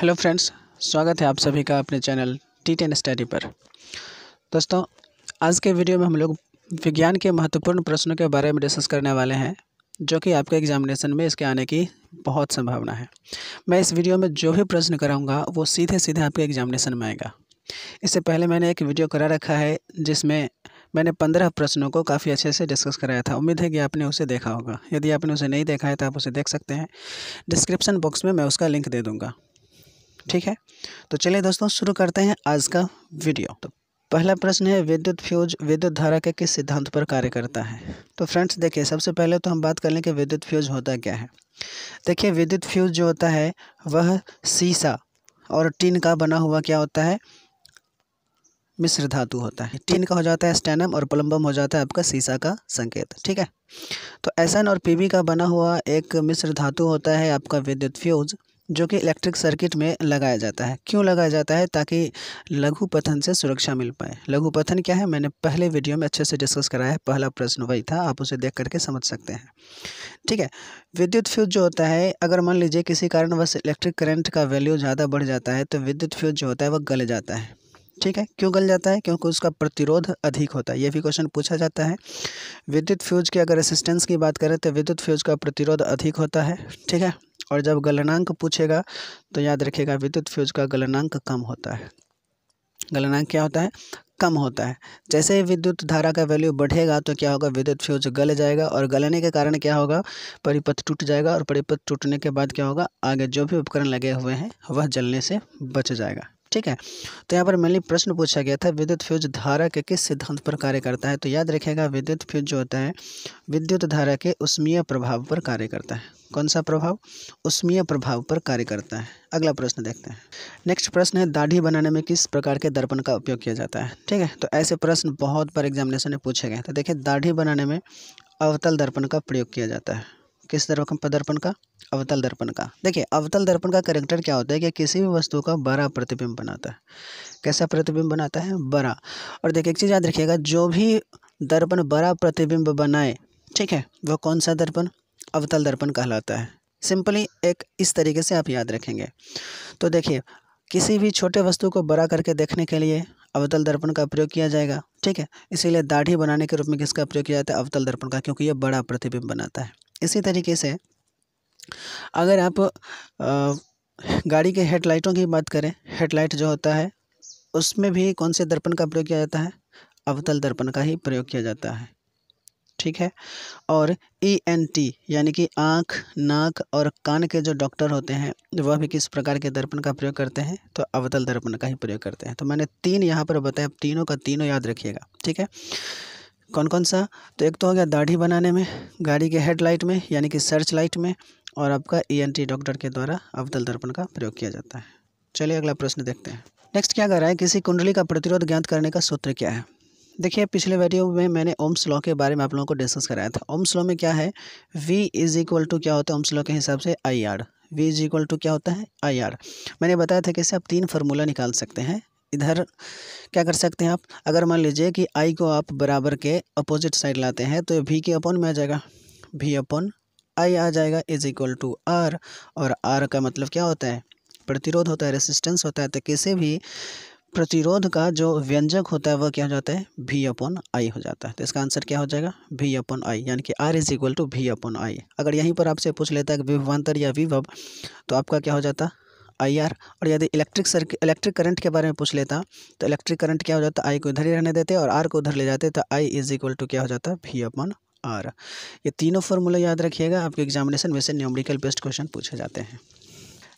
hello friends स्वागत है आप सभी का अपने चैनल टी टेन स्टडी पर दोस्तों आज के वीडियो में हम लोग विज्ञान के महत्वपूर्ण प्रश्नों के बारे में डिस्कस करने वाले हैं जो कि आपके एग्जामिनेशन में इसके आने की बहुत संभावना है मैं इस वीडियो में जो भी प्रश्न कराऊंगा वो सीधे सीधे आपके एग्जामिनेशन में आएगा इससे पहले मैंने एक वीडियो करा रखा है जिसमें मैंने पंद्रह प्रश्नों को काफ़ी अच्छे से डिस्कस कराया था उम्मीद है कि आपने उसे देखा होगा यदि आपने उसे नहीं देखा है तो आप उसे देख सकते हैं डिस्क्रिप्शन बॉक्स में मैं उसका लिंक दे दूँगा ठीक है तो चलिए दोस्तों शुरू करते हैं आज का वीडियो तो पहला प्रश्न है विद्युत फ्यूज विद्युत धारा के किस सिद्धांत पर कार्य करता है तो फ्रेंड्स देखिए सबसे पहले तो हम बात कर लें कि विद्युत फ्यूज होता क्या है देखिए विद्युत फ्यूज जो होता है वह सीसा और टीन का बना हुआ क्या होता है मिश्र धातु होता है टीन का हो जाता है स्टेनम और प्लम्बम हो जाता है आपका सीसा का संकेत ठीक है तो एसन और पीबी का बना हुआ एक मिश्र धातु होता है आपका विद्युत फ्यूज जो कि इलेक्ट्रिक सर्किट में लगाया जाता है क्यों लगाया जाता है ताकि लघु पथन से सुरक्षा मिल पाए लघु पथन क्या है मैंने पहले वीडियो में अच्छे से डिस्कस कराया है पहला प्रश्न वही था आप उसे देख करके समझ सकते हैं ठीक है विद्युत फ्यूज जो होता है अगर मान लीजिए किसी कारणवश इलेक्ट्रिक करंट का वैल्यू ज़्यादा बढ़ जाता है तो विद्युत फ्यूज जो होता है वह गल जाता है ठीक है क्यों गल जाता है क्योंकि उसका प्रतिरोध अधिक होता है ये भी क्वेश्चन पूछा जाता है विद्युत फ्यूज की अगर असिस्टेंस की बात करें तो विद्युत फ्यूज का प्रतिरोध अधिक होता है ठीक है और जब गलनांक पूछेगा तो याद रखिएगा विद्युत फ्यूज का गलनांक कम होता है गलनांक क्या होता है कम होता है जैसे ही विद्युत धारा का वैल्यू बढ़ेगा तो क्या होगा विद्युत फ्यूज गल जाएगा और गलने के कारण क्या होगा परिपथ टूट जाएगा और परिपथ टूटने के बाद क्या होगा आगे जो भी उपकरण लगे हुए हैं वह जलने से बच जाएगा ठीक है तो यहाँ पर मेनली प्रश्न पूछा गया था विद्युत फ्यूज धारा के किस सिद्धांत पर कार्य करता है तो याद रखेगा विद्युत फ्यूज जो होता है विद्युत धारा के उष्मीय प्रभाव पर कार्य करता है कौन सा प्रभाव उष्मीय प्रभाव पर कार्य करता है अगला प्रश्न देखते हैं नेक्स्ट प्रश्न है दाढ़ी बनाने में किस प्रकार के दर्पण का उपयोग किया जाता है ठीक है तो ऐसे प्रश्न बहुत बार एग्जामिनेशन में पूछे गए तो देखिए दाढ़ी बनाने में अवतल दर्पण का प्रयोग किया जाता है किस दर्पण दर्पण का अवतल दर्पण का देखिए अवतल दर्पण का करेक्टर क्या होता है कि किसी भी वस्तु का बड़ा प्रतिबिंब बनाता है कैसा प्रतिबिंब बनाता है बड़ा और देखिए एक चीज़ याद रखिएगा जो भी दर्पण बड़ा प्रतिबिंब बनाए ठीक है वह कौन सा दर्पण अवतल दर्पण कहलाता है सिंपली एक इस तरीके से आप याद रखेंगे तो देखिए किसी भी छोटे वस्तु को बड़ा करके देखने के लिए अवतल दर्पण का प्रयोग किया जाएगा ठीक है इसीलिए दाढ़ी बनाने के रूप में किसका प्रयोग किया जाता है अवतल दर्पण का क्योंकि ये बड़ा प्रतिबिंब बनाता है इसी तरीके से अगर आप गाड़ी के हेडलाइटों की बात करें हेडलाइट जो होता है उसमें भी कौन से दर्पण का प्रयोग किया जाता है अवतल दर्पण का ही प्रयोग किया जाता है ठीक है और ई एन टी यानी कि आँख नाक और कान के जो डॉक्टर होते हैं वह भी किस प्रकार के दर्पण का प्रयोग करते हैं तो अवतल दर्पण का ही प्रयोग करते हैं तो मैंने तीन यहाँ पर बताया तीनों का तीनों याद रखिएगा ठीक है कौन कौन सा तो एक तो हो गया दाढ़ी बनाने में गाड़ी के हेडलाइट में यानी कि सर्च लाइट में और आपका ई एन टी डॉक्टर के द्वारा अवतल दर्पण का प्रयोग किया जाता है चलिए अगला प्रश्न देखते हैं नेक्स्ट क्या कर रहा है किसी कुंडली का प्रतिरोध ज्ञात करने का सूत्र क्या है देखिए पिछले वीडियो में मैंने ओम्स लॉ के बारे में आप लोगों को डिस्कस कराया था ओम्स लॉ में क्या है वी इज इक्वल टू क्या होता है ओम्स लॉ के हिसाब से I R V is equal to क्या होता है आई आर मैंने बताया था कि इसे आप तीन फार्मूला निकाल सकते हैं इधर क्या कर सकते हैं आप अगर मान लीजिए कि आई को आप बराबर के अपोजिट साइड लाते हैं तो वी के अपॉन में आ जाएगा वी अपॉन आई आ जाएगा इज इक्वल टू आर और आर का मतलब क्या होता है प्रतिरोध होता है रेसिस्टेंस होता है तो किसी भी प्रतिरोध का जो व्यंजक होता है वह क्या हो जाता है भी अपन आई हो जाता है तो इसका आंसर क्या हो जाएगा भी अपन आई यानी कि आर इज इक्वल टू भी अपन आई अगर यहीं पर आपसे पूछ लेता है विभवान्तर या विभव तो आपका क्या हो जाता आई आर और यदि इलेक्ट्रिक सर्किट इलेक्ट्रिक करंट के बारे में पूछ लेता तो इलेक्ट्रिक करंट क्या हो जाता आई को इधर ही रहने देते और आर को उधर ले जाते तो आई इज इक्वल टू क्या हो जाता भी अपन आर ये तीनों फॉर्मूला याद रखिएगा आपके एग्जामिनेशन में से न्यूमरिकल बेस्ट क्वेश्चन पूछे जाते हैं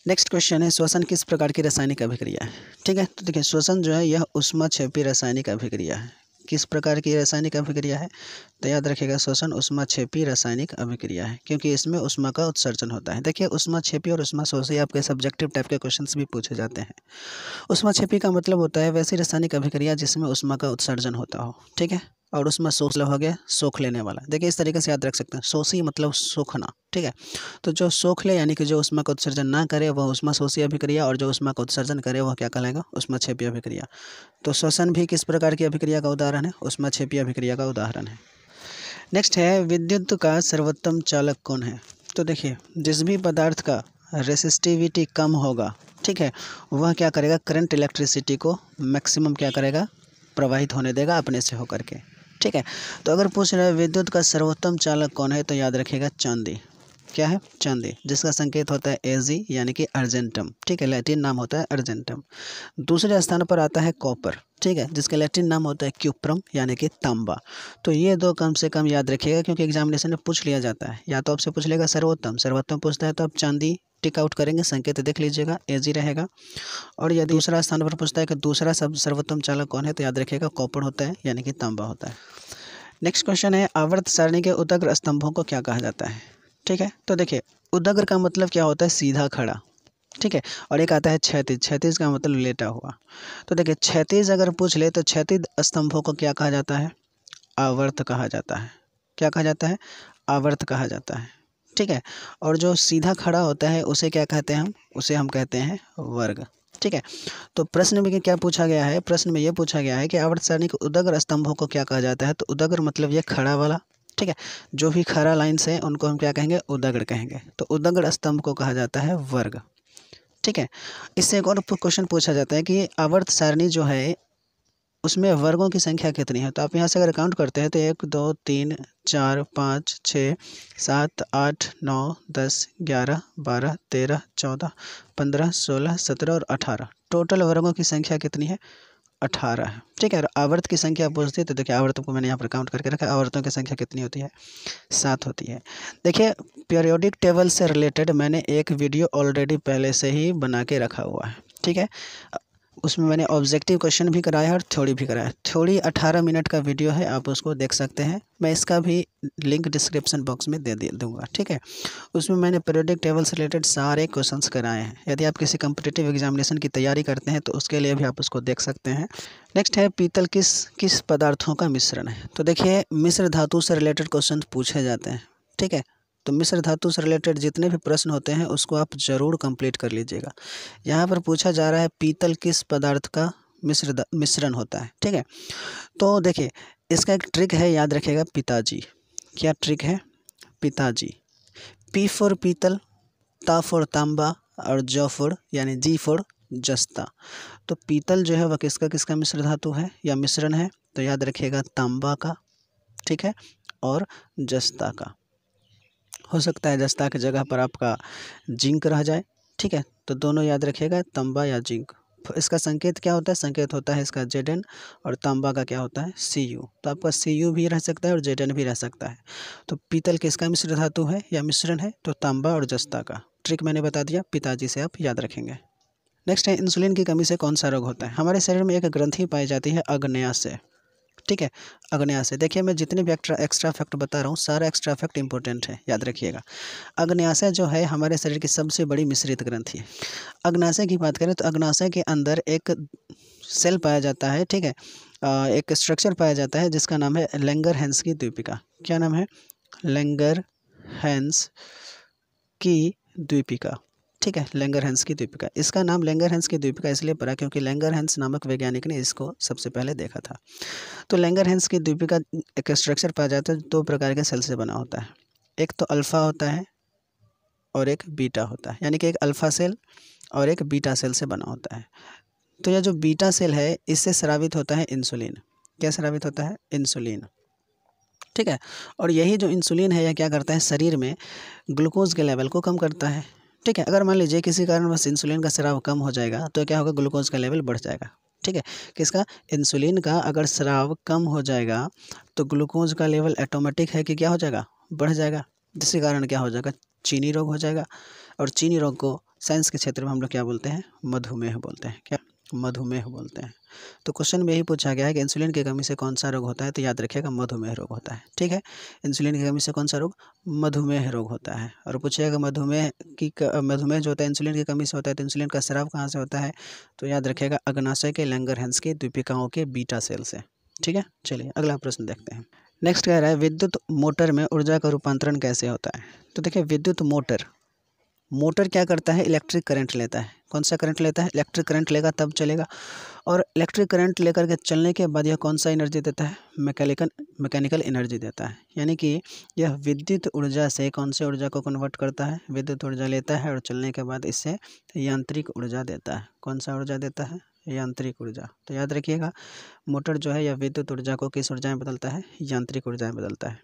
नेक्स्ट क्वेश्चन है श्वसन किस प्रकार की रासायनिक अभिक्रिया है ठीक है तो देखिए श्वसन जो है यह उष्मा छेपी रासायनिक अभिक्रिया है किस प्रकार की रासायनिक अभिक्रिया है तो याद रखिएगा श्वसन उष्मा छेपी रासायनिक अभिक्रिया है क्योंकि इसमें उष्मा का उत्सर्जन होता है देखिए उष्मा छेपी और उष्मा शोषी आपके सब्जेक्टिव टाइप के क्वेश्चंस भी पूछे जाते हैं उष्मा छेपी का मतलब होता है वैसी रासायनिक अभिक्रिया जिसमें उष्मा का उत्सर्जन होता हो ठीक है और उसमें सोस हो गया सोख लेने वाला देखिए इस तरीके से याद रख सकते हैं सोसी मतलब सोखना ठीक है तो जो सोख ले यानी कि जो उसमें का उत्सर्जन ना करे वह उसमें सोसी अभिक्रिया और जो उसमें का उत्सर्जन करे वह क्या कहलाएगा उसमें छेपी अभिक्रिया तो श्वसन भी किस प्रकार की अभिक्रिया का उदाहरण है उसमें छेपी अभिक्रिया का उदाहरण है नेक्स्ट है विद्युत का सर्वोत्तम चालक कौन है तो देखिए जिस भी पदार्थ का रेसिस्टिविटी कम होगा ठीक है वह क्या करेगा करंट इलेक्ट्रिसिटी को मैक्सिमम क्या करेगा प्रवाहित होने देगा अपने से होकर के ठीक है तो अगर पूछ रहे विद्युत का सर्वोत्तम चालक कौन है तो याद रखेगा चांदी क्या है चांदी जिसका संकेत होता है एजी यानी कि अर्जेंटम ठीक है लैटिन नाम होता है अर्जेंटम दूसरे स्थान पर आता है कॉपर ठीक है जिसका लैटिन नाम होता है क्यूप्रम यानी कि तांबा तो ये दो कम से कम याद रखिएगा क्योंकि एग्जामिनेशन में पूछ लिया जाता है या तो आपसे पूछ लेगा सर्वोत्तम सर्वोत्तम पूछता है तो आप चांदी टिक आउट करेंगे संकेत देख लीजिएगा एजी रहेगा और यदि दूसरा स्थान पर पूछता है कि दूसरा सब सर्वोत्तम चालक कौन है तो याद रखिएगा कॉपर होता है यानी कि तांबा होता है नेक्स्ट क्वेश्चन है आवर्त सारणी के उदग्र स्तंभों को क्या कहा जाता है ठीक है तो देखिए उदग्र का मतलब क्या होता है सीधा खड़ा ठीक है और एक आता है क्षतिज क्षतिज का मतलब लेटा हुआ तो देखिए क्षतिज अगर पूछ ले तो क्षैतिज स्तंभों को क्या कहा जाता है आवर्त कहा जाता है क्या कहा जाता है आवर्त कहा जाता है ठीक है और जो सीधा खड़ा होता है उसे क्या कहते हैं हम उसे हम कहते हैं वर्ग ठीक है तो प्रश्न में क्या पूछा गया है प्रश्न में ये पूछा गया है कि आवर्त सारणी के उदग्र स्तंभों को क्या कहा जाता है तो उदग्र मतलब ये खड़ा वाला ठीक है जो भी खरा लाइन्स हैं उनको हम क्या कहेंगे उदगड़ कहेंगे तो उदगड़ स्तंभ को कहा जाता है वर्ग ठीक है इससे एक और क्वेश्चन पूछा जाता है कि अवर्त सारणी जो है उसमें वर्गों की संख्या कितनी है तो आप यहाँ से अगर काउंट करते हैं तो एक दो तीन चार पाँच छः सात आठ नौ दस ग्यारह बारह तेरह चौदह पंद्रह सोलह सत्रह और अठारह टोटल वर्गों की संख्या कितनी है अठारह है ठीक है आवर्त की संख्या आप पूछते तो देखिए आवर्तों को मैंने यहाँ पर काउंट करके रखा आवर्तों की संख्या कितनी होती है सात होती है देखिए पीरियोडिक टेबल से रिलेटेड मैंने एक वीडियो ऑलरेडी पहले से ही बना के रखा हुआ है ठीक है उसमें मैंने ऑब्जेक्टिव क्वेश्चन भी कराया है और थ्योरी भी कराया थ्योरी अठारह मिनट का वीडियो है आप उसको देख सकते हैं मैं इसका भी लिंक डिस्क्रिप्शन बॉक्स में दे दे दूंगा ठीक है उसमें मैंने पेरियोडिक टेबल से रिलेटेड सारे क्वेश्चन कराए हैं यदि आप किसी कम्पिटेटिव एग्जामिनेशन की तैयारी करते हैं तो उसके लिए भी आप उसको देख सकते हैं नेक्स्ट है पीतल किस किस पदार्थों का मिश्रण है तो देखिए मिश्र धातु से रिलेटेड क्वेश्चन पूछे जाते हैं ठीक है तो मिश्र धातु से रिलेटेड जितने भी प्रश्न होते हैं उसको आप ज़रूर कंप्लीट कर लीजिएगा यहाँ पर पूछा जा रहा है पीतल किस पदार्थ का मिश्र मिश्रण होता है ठीक है तो देखिए इसका एक ट्रिक है याद रखिएगा पिताजी क्या ट्रिक है पिताजी पी फोर पीतल ता फोर तांबा और ज फोर यानी जी फोर जस्ता तो पीतल जो है वह किसका किसका मिश्र धातु है या मिश्रण है तो याद रखिएगा तांबा का ठीक है और जस्ता का हो सकता है जस्ता के जगह पर आपका जिंक रह जाए ठीक है तो दोनों याद रखिएगा तंबा या जिंक इसका संकेत क्या होता है संकेत होता है इसका जेड और तांबा का क्या होता है सी यू तो आपका सी यू भी रह सकता है और जेड भी रह सकता है तो पीतल किसका मिश्र धातु है या मिश्रण है तो तांबा और जस्ता का ट्रिक मैंने बता दिया पिताजी से आप याद रखेंगे नेक्स्ट है इंसुलिन की कमी से कौन सा रोग होता है हमारे शरीर में एक ग्रंथी पाई जाती है अग्नयास से ठीक है अगले से देखिए मैं जितने भी एक्ट्रा एक्स्ट्रा फैक्ट बता रहा हूँ सारा एक्स्ट्रा फैक्ट इंपॉर्टेंट है याद रखिएगा अग्नयाशय जो है हमारे शरीर की सबसे बड़ी मिश्रित ग्रंथि है अग्नाशय की बात करें तो अग्नाशय के अंदर एक सेल पाया जाता है ठीक है एक स्ट्रक्चर पाया जाता है जिसका नाम है लेंगर हैंस की द्वीपिका क्या नाम है लेंगर हैंस की द्वीपिका ठीक है लेंगर हैंस की दीपिका इसका नाम लेंगर हैंस की दीपिका इसलिए पड़ा क्योंकि लेंगर हैंस नामक वैज्ञानिक ने इसको सबसे पहले देखा था तो लेंगर हैंस की दीपिका एक स्ट्रक्चर पाया जाता है दो प्रकार के सेल से बना होता है एक तो अल्फ़ा होता है और एक बीटा होता है यानी कि एक अल्फ़ा सेल और एक बीटा सेल से बना होता है तो यह जो बीटा सेल है इससे श्रावित होता है इंसुलिन क्या श्रावित होता है इंसुलिन ठीक है और यही जो इंसुलिन है यह क्या करता है शरीर में ग्लूकोज के लेवल को कम करता है ठीक है अगर मान लीजिए किसी कारण बस इंसुलिन का स्राव कम हो जाएगा तो क्या होगा ग्लूकोज का लेवल बढ़ जाएगा ठीक है किसका इंसुलिन का अगर स्राव कम हो जाएगा तो ग्लूकोज का लेवल ऑटोमेटिक है कि क्या हो जाएगा बढ़ जाएगा जिसके कारण क्या हो जाएगा चीनी रोग हो जाएगा और चीनी रोग को साइंस के क्षेत्र में हम लोग क्या बोलते हैं मधुमेह बोलते हैं क्या मधुमेह बोलते हैं तो क्वेश्चन में यही पूछा गया है कि इंसुलिन की कमी से कौन सा रोग होता है तो याद रखिएगा मधुमेह रोग होता है ठीक है इंसुलिन की कमी से कौन सा रोग मधुमेह रोग होता है और पूछिएगा मधुमेह की मधुमेह जो होता है इंसुलिन की कमी से होता है तो इंसुलिन का शराब कहाँ से होता है तो याद रखिएगा अग्नाशय के हंस के दीपिकाओं के बीटा सेल से ठीक है चलिए अगला प्रश्न देखते हैं नेक्स्ट कह रहा है विद्युत मोटर में ऊर्जा का रूपांतरण कैसे होता है तो देखिए विद्युत मोटर मोटर क्या करता है इलेक्ट्रिक करंट लेता है कौन सा करंट लेता है इलेक्ट्रिक करंट लेगा तब चलेगा और इलेक्ट्रिक करंट लेकर के चलने के बाद यह कौन सा एनर्जी देता है मैकेनिकल मैकेनिकल एनर्जी देता है यानी कि यह विद्युत ऊर्जा से कौन से ऊर्जा को कन्वर्ट करता है विद्युत ऊर्जा लेता है और चलने के बाद इससे यांत्रिक ऊर्जा देता है कौन सा ऊर्जा देता है यांत्रिक ऊर्जा तो याद रखिएगा मोटर जो है यह विद्युत ऊर्जा को किस ऊर्जा में बदलता है यांत्रिक ऊर्जा में बदलता है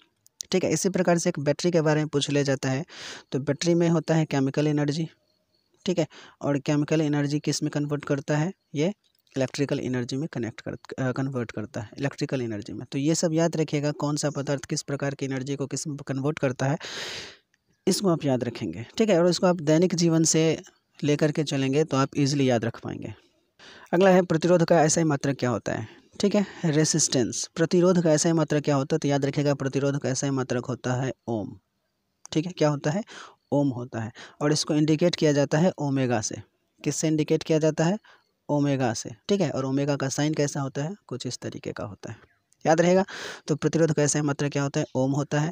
ठीक है इसी प्रकार से एक बैटरी के बारे में पूछ लिया जाता है तो बैटरी में होता है केमिकल एनर्जी ठीक है और केमिकल एनर्जी किस में कन्वर्ट करता है ये इलेक्ट्रिकल एनर्जी में कनेक्ट कर कन्वर्ट करता है इलेक्ट्रिकल एनर्जी में तो ये सब याद रखिएगा कौन सा पदार्थ किस प्रकार की एनर्जी को किस में कन्वर्ट करता है इसको आप याद रखेंगे ठीक है और इसको आप दैनिक जीवन से लेकर के चलेंगे तो आप इजीली याद रख पाएंगे अगला है प्रतिरोध का ऐसा ही मात्रा क्या होता है ठीक है रेसिस्टेंस प्रतिरोध का ऐसा ही मात्रक क्या होता है तो याद रखिएगा प्रतिरोध का ऐसा ही मात्रक होता है ओम ठीक है क्या होता है ओम होता है और इसको इंडिकेट किया जाता है ओमेगा से किससे इंडिकेट किया जाता है ओमेगा से ठीक है और ओमेगा का साइन कैसा होता है कुछ इस तरीके का होता है याद रहेगा तो प्रतिरोध कैसे है क्या होता है ओम होता है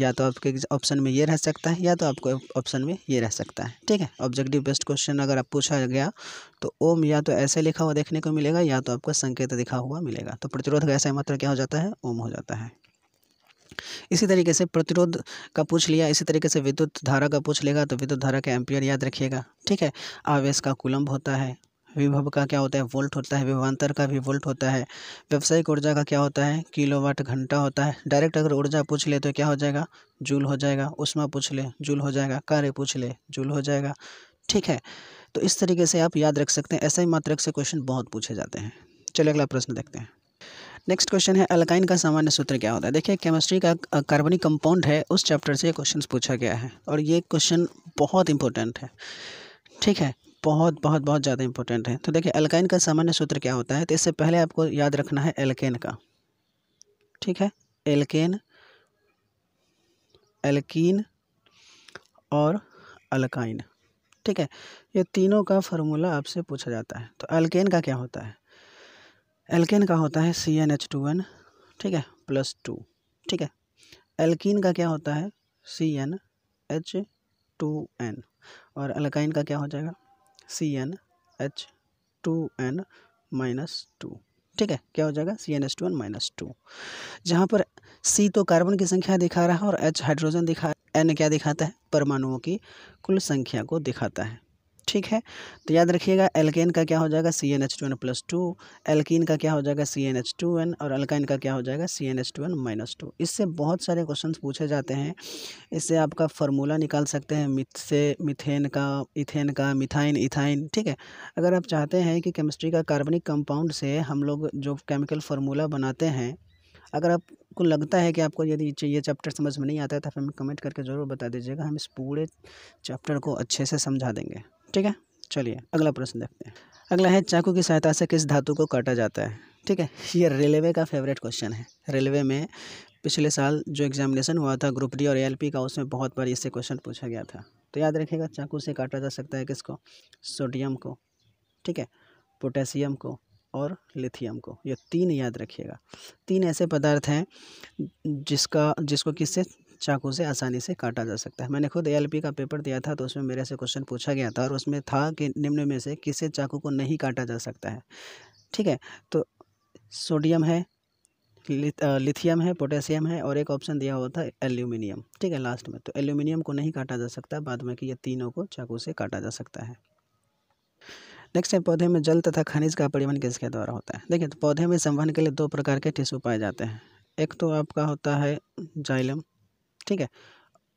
या तो आपके ऑप्शन में ये रह सकता है या तो आपको ऑप्शन में ये रह सकता है ठीक है ऑब्जेक्टिव बेस्ट क्वेश्चन अगर आप पूछा गया तो ओम या तो ऐसे लिखा हुआ देखने को मिलेगा या तो आपको संकेत दिखा हुआ मिलेगा तो प्रतिरोध कैसे है मात्रा क्या हो जाता है ओम हो जाता है इसी तरीके से प्रतिरोध का पूछ लिया इसी तरीके से विद्युत धारा का पूछ लेगा तो विद्युत धारा का एम्पियर याद रखिएगा ठीक है आवेश का कुलम्ब होता है विभव का क्या होता है वोल्ट होता है विभवान्तर का भी वोल्ट होता है व्यावसायिक ऊर्जा का क्या होता है किलोवाट घंटा होता है डायरेक्ट अगर ऊर्जा पूछ ले तो क्या हो जाएगा जूल हो जाएगा उष्मा पूछ ले जूल हो जाएगा कार्य पूछ ले जूल हो जाएगा ठीक है तो इस तरीके से आप याद रख सकते हैं ऐसे ही मात्रक से क्वेश्चन बहुत पूछे जाते हैं चलिए अगला प्रश्न देखते हैं नेक्स्ट क्वेश्चन है अल्काइन का सामान्य सूत्र क्या होता है देखिए केमिस्ट्री का कार्बनिक कंपाउंड है उस चैप्टर से क्वेश्चन पूछा गया है और ये क्वेश्चन बहुत इंपॉर्टेंट है ठीक है बहुत बहुत बहुत ज़्यादा इंपॉर्टेंट है तो देखिए अल्काइन का सामान्य सूत्र क्या होता है तो इससे पहले आपको याद रखना है एल्केन का ठीक है एल्केन एल्कीन और अल्काइन ठीक है ये तीनों का फार्मूला आपसे पूछा जाता है तो अल्केन का क्या होता है एल्केन का होता है C N H two N ठीक है प्लस टू ठीक है एल्कीन का क्या होता है C N H two N और अल्काइन का क्या हो जाएगा C N H two N minus two ठीक है क्या हो जाएगा C N H two N minus two जहाँ पर सी तो कार्बन की संख्या दिखा रहा है और एच हाइड्रोजन दिखा एन क्या दिखाता है परमाणुओं की कुल संख्या को दिखाता है ठीक है तो याद रखिएगा एल्केन का क्या हो जाएगा C N H two N plus two alkene का क्या हो जाएगा C N H two N और अल्काइन का क्या हो जाएगा C N H two N minus two इससे बहुत सारे क्वेश्चन पूछे जाते हैं इससे आपका फार्मूला निकाल सकते हैं मिथ से मिथेन का इथेन का मिथाइन इथाइन ठीक है अगर आप चाहते हैं कि केमिस्ट्री का कार्बनिक कंपाउंड से हम लोग जो केमिकल फार्मूला बनाते हैं अगर आपको लगता है कि आपको यदि ये चैप्टर समझ में नहीं आता है तो आप हमें कमेंट करके ज़रूर बता दीजिएगा हम इस पूरे चैप्टर को अच्छे से समझा देंगे ठीक है चलिए अगला प्रश्न देखते हैं अगला है चाकू की सहायता से किस धातु को काटा जाता है ठीक है ये रेलवे का फेवरेट क्वेश्चन है रेलवे में पिछले साल जो एग्जामिनेशन हुआ था ग्रुप डी और एलपी का उसमें बहुत बार इससे क्वेश्चन पूछा गया था तो याद रखिएगा चाकू से काटा जा सकता है किसको सोडियम को ठीक है पोटेशियम को और लिथियम को ये तीन याद रखिएगा तीन ऐसे पदार्थ हैं जिसका जिसको किससे चाकू से आसानी से काटा जा सकता है मैंने खुद ए का पेपर दिया था तो उसमें मेरे से क्वेश्चन पूछा गया था और उसमें था कि निम्न में से किसे चाकू को नहीं काटा जा सकता है ठीक है तो सोडियम है लिथियम है पोटेशियम है और एक ऑप्शन दिया हुआ था एल्यूमिनियम ठीक है लास्ट में तो एल्यूमिनियम को नहीं काटा जा सकता बाद में कि ये तीनों को चाकू से काटा जा सकता है नेक्स्ट है पौधे में जल तथा खनिज का परिवहन किसके द्वारा होता है देखिए तो पौधे में संवहन के लिए दो प्रकार के टिश्यू पाए जाते हैं एक तो आपका होता है जाइलम ठीक है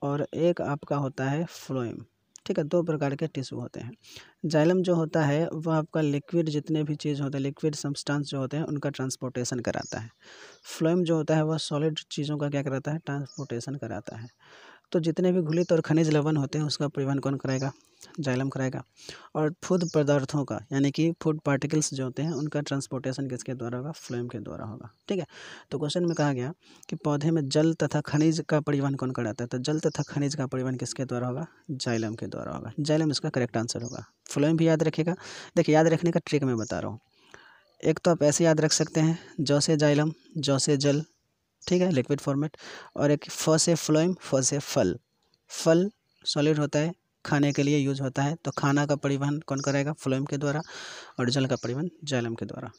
और एक आपका होता है फ्लोएम ठीक है दो प्रकार के टिश्यू होते हैं जाइलम जो होता है वह आपका लिक्विड जितने भी चीज़ होते हैं लिक्विड सब्सटेंस जो होते हैं उनका ट्रांसपोर्टेशन कराता है फ्लोएम जो होता है वह सॉलिड चीज़ों का क्या कराता है ट्रांसपोर्टेशन कराता है तो जितने भी घुलित और खनिज लवण होते हैं उसका परिवहन कौन कराएगा जाइलम कराएगा और फूड पदार्थों का यानी कि फूड पार्टिकल्स जो होते हैं उनका ट्रांसपोर्टेशन किसके द्वारा होगा फ्लोएम के द्वारा होगा ठीक है तो क्वेश्चन में कहा गया कि पौधे में जल तथा खनिज का परिवहन कौन कराता है तो जल तथा खनिज का परिवहन किसके द्वारा होगा जाइलम के द्वारा होगा जाइलम इसका करेक्ट आंसर होगा फ्लोएम भी याद रखेगा देखिए याद रखने का ट्रिक मैं बता रहा हूँ एक तो आप ऐसे याद रख सकते हैं जौ से जाइलम जौ से जल ठीक है लिक्विड फॉर्मेट और एक फ से फ्लोइम फ से फल फल सॉलिड होता है खाने के लिए यूज होता है तो खाना का परिवहन कौन करेगा फ्लोइम के द्वारा और जल का परिवहन जैलम के द्वारा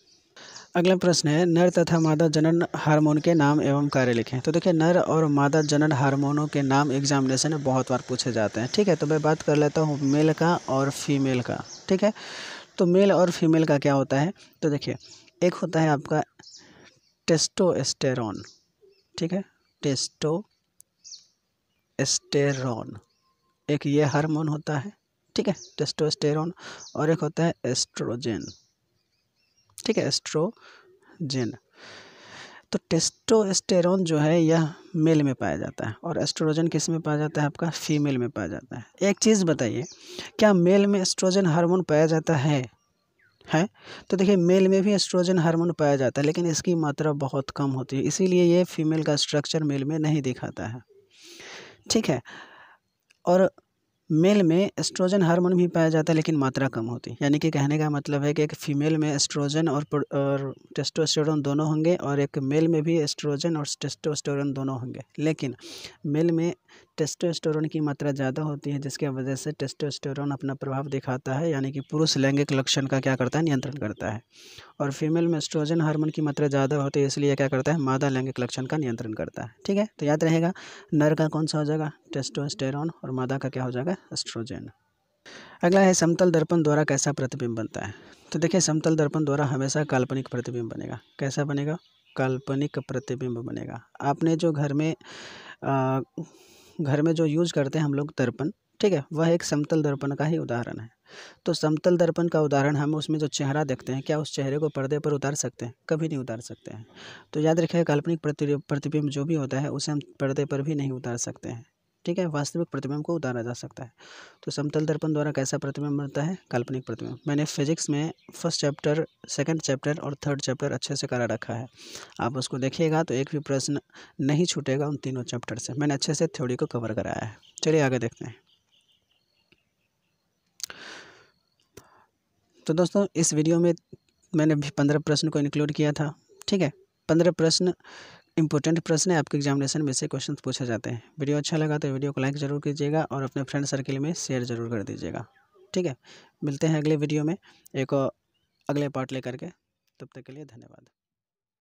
अगला प्रश्न है नर तथा मादा जनन हार्मोन के नाम एवं कार्य लिखें तो देखिए नर और मादा जनन हार्मोनों के नाम एग्जामिनेशन में बहुत बार पूछे जाते हैं ठीक है तो मैं बात कर लेता हूँ मेल का और फीमेल का ठीक है तो मेल और फीमेल का क्या होता है तो देखिए एक होता है आपका टेस्टोस्टेरॉन ठीक है टेस्टो एस्टेरॉन एक ये हार्मोन होता है ठीक है टेस्टोस्टेरॉन और एक होता है एस्ट्रोजेन ठीक है एस्ट्रोजेन तो टेस्टोस्टेरॉन जो है यह मेल में पाया जाता है और एस्ट्रोजन किस में पाया जाता है आपका फीमेल में पाया जाता है एक चीज़ बताइए क्या मेल में एस्ट्रोजन हार्मोन पाया जाता है है तो देखिए मेल में भी एस्ट्रोजन हार्मोन पाया जाता है लेकिन इसकी मात्रा बहुत कम होती है इसीलिए ये फीमेल का स्ट्रक्चर मेल में नहीं दिखाता है ठीक है और मेल में एस्ट्रोजन हार्मोन भी पाया जाता है लेकिन मात्रा कम होती है यानी कि कहने का मतलब है कि एक फीमेल में एस्ट्रोजन और टेस्टोस्टेरोन दोनों होंगे और एक मेल में भी एस्ट्रोजन और टेस्टोस्टेरोन दोनों होंगे लेकिन मेल में टेस्टोस्टेरोन की मात्रा ज़्यादा होती है जिसके वजह से टेस्टोस्टेरोन अपना प्रभाव दिखाता है यानी कि पुरुष लैंगिक लक्षण का क्या करता है नियंत्रण करता है और फीमेल में एस्ट्रोजन हार्मोन की मात्रा ज़्यादा होती है इसलिए क्या करता है मादा लैंगिक लक्षण का नियंत्रण करता है ठीक है तो याद रहेगा नर का कौन सा हो जाएगा टेस्टोस्टेरोन और मादा का क्या हो जाएगा एस्ट्रोजन अगला है समतल दर्पण द्वारा कैसा प्रतिबिंब बनता है तो देखिए समतल दर्पण द्वारा हमेशा काल्पनिक प्रतिबिंब बनेगा कैसा बनेगा काल्पनिक प्रतिबिंब बनेगा आपने जो घर में आ, घर में जो यूज़ करते हैं हम लोग दर्पण ठीक है वह एक समतल दर्पण का ही उदाहरण है तो समतल दर्पण का उदाहरण हम उसमें जो चेहरा देखते हैं क्या उस चेहरे को पर्दे पर उतार सकते हैं कभी नहीं उतार सकते हैं तो याद रखिए काल्पनिक प्रतिबिंब जो भी होता है उसे हम पर्दे पर भी नहीं उतार सकते हैं ठीक है वास्तविक प्रतिबिंब को उतारा जा सकता है तो समतल दर्पण द्वारा कैसा प्रतिबिंब बनता है काल्पनिक प्रतिबिंब मैंने फिजिक्स में फर्स्ट चैप्टर सेकंड चैप्टर और थर्ड चैप्टर अच्छे से करा रखा है आप उसको देखिएगा तो एक भी प्रश्न नहीं छूटेगा उन तीनों चैप्टर से मैंने अच्छे से थ्योरी को कवर कराया है चलिए आगे देखते हैं तो दोस्तों इस वीडियो में मैंने भी पंद्रह प्रश्न को इंक्लूड किया था ठीक है पंद्रह प्रश्न इंपॉर्टेंट प्रश्न है आपके एग्जामिनेशन में से क्वेश्चन पूछे जाते हैं वीडियो अच्छा लगा तो वीडियो को लाइक ज़रूर कीजिएगा और अपने फ्रेंड सर्किल में शेयर ज़रूर कर दीजिएगा ठीक है मिलते हैं अगले वीडियो में एक अगले पार्ट लेकर के तब तक के लिए धन्यवाद